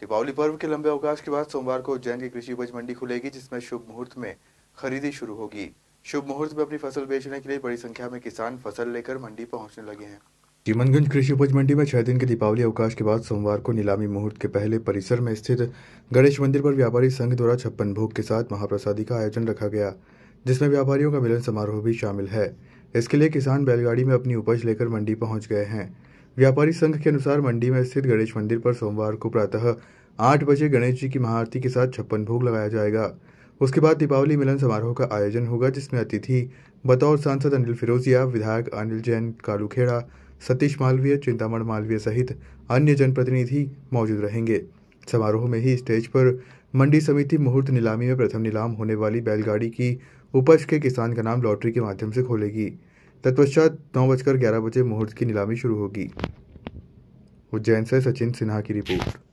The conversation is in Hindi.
दीपावली पर्व के लंबे अवकाश के बाद सोमवार को उज्जैन की कृषि उपज मंडी खुलेगी जिसमें शुभ मुहूर्त में खरीदी शुरू होगी शुभ मुहूर्त में अपनी फसल बेचने के लिए बड़ी संख्या में किसान फसल लेकर मंडी पहुंचने लगे हैं जीमनगंज कृषि उपज मंडी में छह दिन के दीपावली अवकाश के बाद सोमवार को नीलामी मुहूर्त के पहले परिसर में स्थित गणेश मंदिर पर व्यापारी संघ द्वारा छप्पन भोग के साथ महाप्रसादी का आयोजन रखा गया जिसमें व्यापारियों का मिलन समारोह भी शामिल है इसके लिए किसान बैलगाड़ी में अपनी उपज लेकर मंडी पहुंच गए हैं व्यापारी संघ के अनुसार मंडी में स्थित गणेश मंदिर पर सोमवार को प्रातः आठ बजे गणेश जी की महाआरती के साथ छप्पन भोग लगाया जाएगा उसके बाद दीपावली मिलन समारोह का आयोजन होगा जिसमें अतिथि बतौर सांसद अनिल फिरोजिया विधायक अनिल जैन कालूखेड़ा सतीश मालवीय चिंतामण मालवीय सहित अन्य जनप्रतिनिधि मौजूद रहेंगे समारोह में ही स्टेज पर मंडी समिति मुहूर्त नीलामी में प्रथम नीलाम होने वाली बैलगाड़ी की उपज के किसान का नाम लॉटरी के माध्यम से खोलेगी तत्पश्चात नौ बजकर ग्यारह बजे मुहूर्त की नीलामी शुरू होगी उज्जैन से सचिन सिन्हा की रिपोर्ट